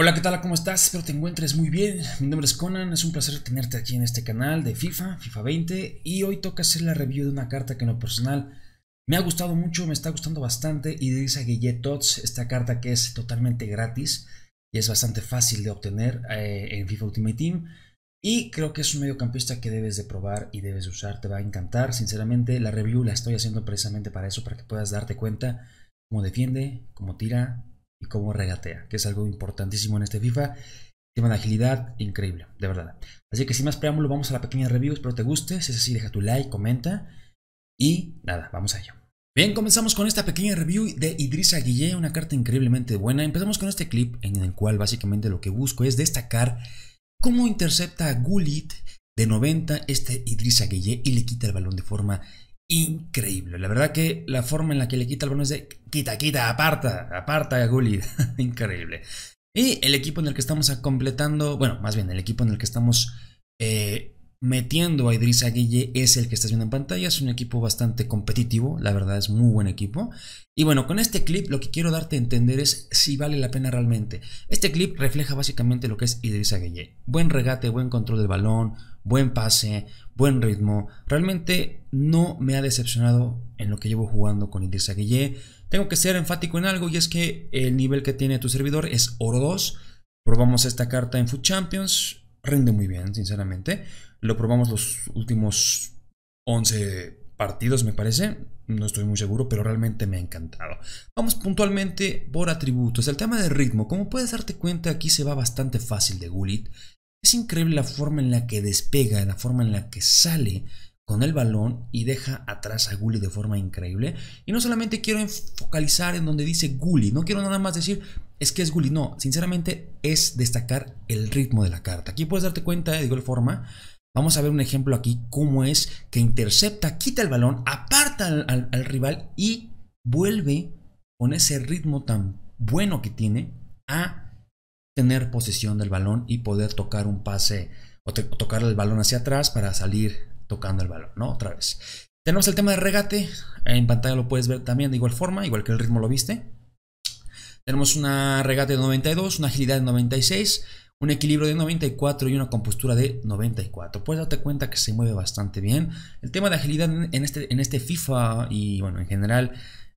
Hola, ¿qué tal? ¿Cómo estás? Espero te encuentres muy bien. Mi nombre es Conan, es un placer tenerte aquí en este canal de FIFA, FIFA 20, y hoy toca hacer la review de una carta que en lo personal me ha gustado mucho, me está gustando bastante, y de esa Guillet Tots, esta carta que es totalmente gratis y es bastante fácil de obtener eh, en FIFA Ultimate Team, y creo que es un mediocampista que debes de probar y debes de usar, te va a encantar. Sinceramente, la review la estoy haciendo precisamente para eso, para que puedas darte cuenta cómo defiende, cómo tira, y cómo regatea, que es algo importantísimo en este FIFA. Tema de agilidad, increíble, de verdad. Así que sin más preámbulo, vamos a la pequeña review. Espero te guste. Si es así, deja tu like, comenta. Y nada, vamos a ello. Bien, comenzamos con esta pequeña review de Idrissa Guille, una carta increíblemente buena. Empezamos con este clip en el cual básicamente lo que busco es destacar cómo intercepta a Gulit de 90 este Idrissa Guille y le quita el balón de forma increíble. La verdad que la forma en la que le quita el balón es de quita, quita, aparta, aparta, Gulli. increíble. Y el equipo en el que estamos completando, bueno, más bien el equipo en el que estamos eh, metiendo a Idrissa Guille es el que estás viendo en pantalla. Es un equipo bastante competitivo, la verdad es muy buen equipo. Y bueno, con este clip lo que quiero darte a entender es si vale la pena realmente. Este clip refleja básicamente lo que es Idrissa Guille. Buen regate, buen control del balón, buen pase, buen ritmo. Realmente no me ha decepcionado en lo que llevo jugando con Idrissa Guille. Tengo que ser enfático en algo y es que el nivel que tiene tu servidor es Oro 2. Probamos esta carta en Food Champions rinde muy bien, sinceramente. Lo probamos los últimos 11 partidos, me parece. No estoy muy seguro, pero realmente me ha encantado. Vamos puntualmente por atributos. El tema de ritmo. Como puedes darte cuenta, aquí se va bastante fácil de Gulit. Es increíble la forma en la que despega, la forma en la que sale con el balón y deja atrás a Gulli de forma increíble. Y no solamente quiero focalizar en donde dice Gulli, no quiero nada más decir es que es Gulli, no, sinceramente es destacar el ritmo de la carta. Aquí puedes darte cuenta eh, de igual forma. Vamos a ver un ejemplo aquí, cómo es que intercepta, quita el balón, aparta al, rival y vuelve con ese ritmo tan bueno que tiene a tener posesión del balón y poder tocar un pase o tocar el balón hacia atrás para salir tocando el balón, ¿no? Otra vez. Tenemos el tema de regate, en pantalla lo puedes ver también de igual forma, igual que el ritmo lo viste. Tenemos una regate de 92, una agilidad de 96, un equilibrio de 94 y una compostura de 94. Puedes darte cuenta que se mueve bastante bien. El tema de agilidad en este, en este FIFA y bueno, en general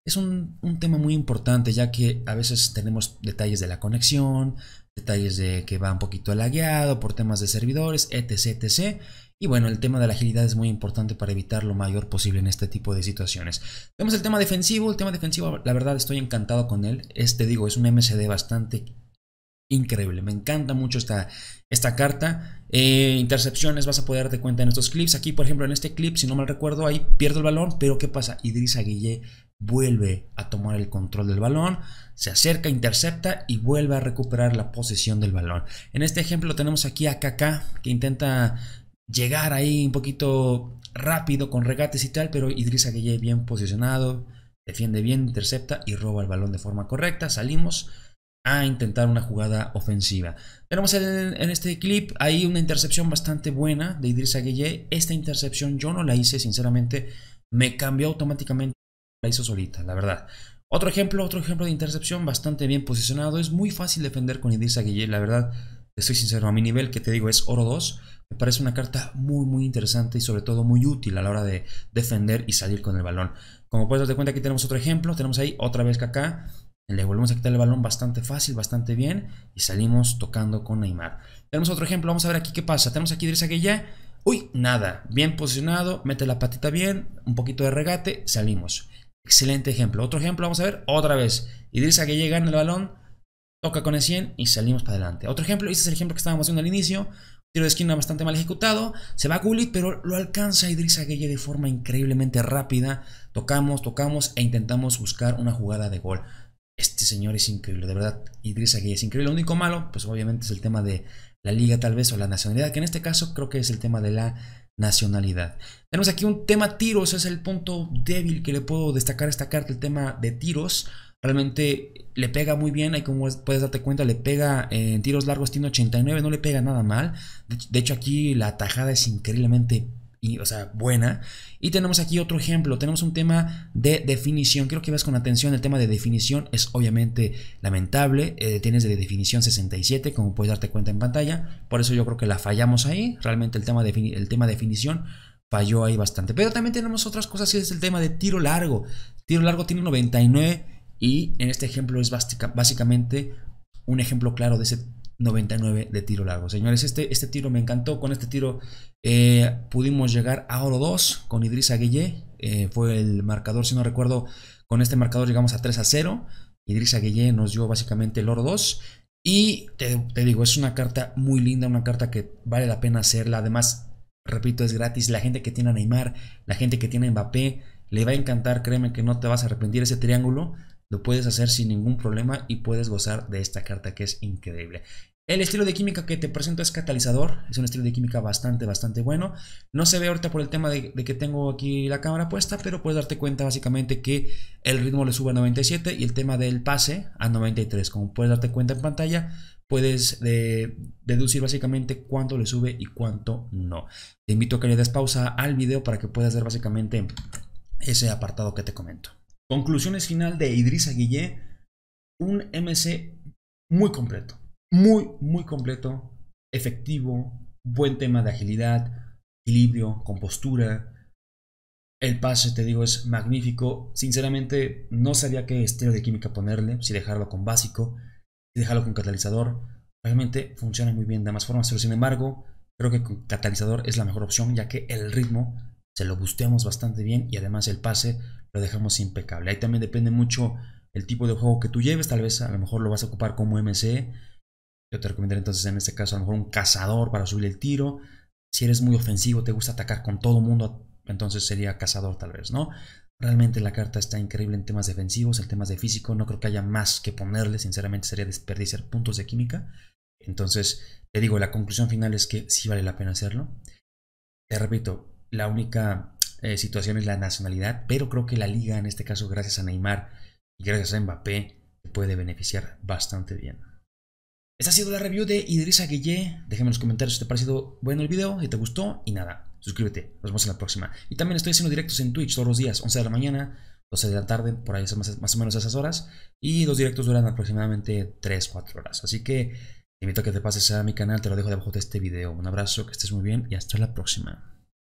es un, un, tema muy importante ya que a veces tenemos detalles de la conexión, detalles de que va un poquito lagueado por temas de servidores, etc, etc. Y bueno, el tema de la agilidad es muy importante para evitar lo mayor posible en este tipo de situaciones. Vemos el tema defensivo. El tema defensivo, la verdad, estoy encantado con él. Este, digo, es un MCD bastante increíble. Me encanta mucho esta, esta carta. Eh, intercepciones, vas a poder darte cuenta en estos clips. Aquí, por ejemplo, en este clip, si no mal recuerdo, ahí pierdo el balón, pero ¿qué pasa? Idris Guille vuelve a tomar el control del balón, se acerca, intercepta y vuelve a recuperar la posesión del balón. En este ejemplo tenemos aquí a Kaká, que intenta llegar ahí un poquito rápido con regates y tal, pero Idrissa Gueye bien posicionado, defiende bien, intercepta y roba el balón de forma correcta. Salimos a intentar una jugada ofensiva. Tenemos en este clip ahí una intercepción bastante buena de Idrissa Gueye. Esta intercepción yo no la hice, sinceramente, me cambió automáticamente, la hizo solita, la verdad. Otro ejemplo, otro ejemplo de intercepción bastante bien posicionado. Es muy fácil defender con Idrissa Gueye, la verdad estoy sincero, a mi nivel, que te digo es oro 2, me parece una carta muy, muy interesante y sobre todo muy útil a la hora de defender y salir con el balón. Como puedes darte cuenta, aquí tenemos otro ejemplo. Tenemos ahí otra vez acá Le volvemos a quitar el balón bastante fácil, bastante bien. Y salimos tocando con Neymar. Tenemos otro ejemplo. Vamos a ver aquí qué pasa. Tenemos aquí que ya, Uy, nada. Bien posicionado. Mete la patita bien. Un poquito de regate. Salimos. Excelente ejemplo. Otro ejemplo, vamos a ver otra vez. Idrissa que llega en el balón, toca con el 100 y salimos para adelante. Otro ejemplo, este es el ejemplo que estábamos viendo al inicio, tiro de esquina bastante mal ejecutado, se va a Gullit, pero lo alcanza Idris Gueye de forma increíblemente rápida, tocamos, tocamos e intentamos buscar una jugada de gol. Este señor es increíble, de verdad, Idris Gueye es increíble. Lo único malo, pues obviamente es el tema de la liga tal vez o la nacionalidad, que en este caso creo que es el tema de la nacionalidad. Tenemos aquí un tema tiros, es el punto débil que le puedo destacar a esta carta, el tema de tiros realmente le pega muy bien, ahí como puedes darte cuenta, le pega eh, en tiros largos, tiene 89, no le pega nada mal. De, hecho, aquí la tajada es increíblemente buena. Y tenemos aquí otro ejemplo, tenemos un tema de definición. Quiero que veas con atención, el tema de definición es obviamente lamentable. Eh, tienes de definición 67, como puedes darte cuenta en pantalla. Por eso yo creo que la fallamos ahí. Realmente el tema, de, el tema de definición falló ahí bastante. Pero también tenemos otras cosas que es el tema de tiro largo. Tiro largo tiene 99 y en este ejemplo es básicamente un ejemplo claro de ese 99 de tiro largo. Señores, este, este tiro me encantó. Con este tiro eh, pudimos llegar a oro 2 con Idris Gueye. Eh, fue el marcador, si no recuerdo, con este marcador llegamos a 3 a 0. Idrissa Gueye nos dio básicamente el oro 2. Y te, te digo, es una carta muy linda, una carta que vale la pena hacerla. Además, repito, es gratis. La gente que tiene a Neymar, la gente que tiene a Mbappé, le va a encantar. Créeme que no te vas a arrepentir ese triángulo. Lo puedes hacer sin ningún problema y puedes gozar de esta carta que es increíble. El estilo de química que te presento es catalizador, es un estilo de química bastante, bastante bueno. No se ve ahorita por el tema de, que tengo aquí la cámara puesta, pero puedes darte cuenta básicamente que el ritmo le sube a 97 y el tema del pase a 93. Como puedes darte cuenta en pantalla, puedes eh, deducir básicamente cuánto le sube y cuánto no. Te invito a que le des pausa al video para que puedas ver básicamente ese apartado que te comento. Conclusiones final de Idrissa Guillé, un MC muy completo, muy, muy completo, efectivo, buen tema de agilidad, equilibrio, compostura. El pase, te digo, es magnífico. Sinceramente, no sabía qué estilo de química ponerle, si dejarlo con básico, si dejarlo con catalizador. Realmente funciona muy bien de ambas formas, pero sin embargo, creo que con catalizador es la mejor opción, ya que el ritmo se lo busteamos bastante bien y además el pase lo dejamos impecable. Ahí también depende mucho el tipo de juego que tú lleves, tal vez a lo mejor lo vas a ocupar como MC. Yo te recomendaría entonces en este caso a lo mejor un cazador para subir el tiro. Si eres muy ofensivo, te gusta atacar con todo mundo, entonces sería cazador tal vez, ¿no? Realmente la carta está increíble en temas defensivos, en temas de físico, no creo que haya más que ponerle, sinceramente sería desperdiciar puntos de química. Entonces, te digo, la conclusión final es que sí vale la pena hacerlo. Te repito, la única eh, situaciones la nacionalidad, pero creo que la liga, en este caso, gracias a Neymar y gracias a Mbappé, puede beneficiar bastante bien. Esta ha sido la review de Idrisa Guille. Déjame en los comentarios si te ha parecido bueno el video, si te gustó y nada. Suscríbete, nos vemos en la próxima. Y también estoy haciendo directos en Twitch todos los días, 11 de la mañana, 12 de la tarde, por ahí son más, más o menos esas horas. Y los directos duran aproximadamente 3-4 horas. Así que te invito a que te pases a mi canal, te lo dejo debajo de este video. Un abrazo, que estés muy bien y hasta la próxima.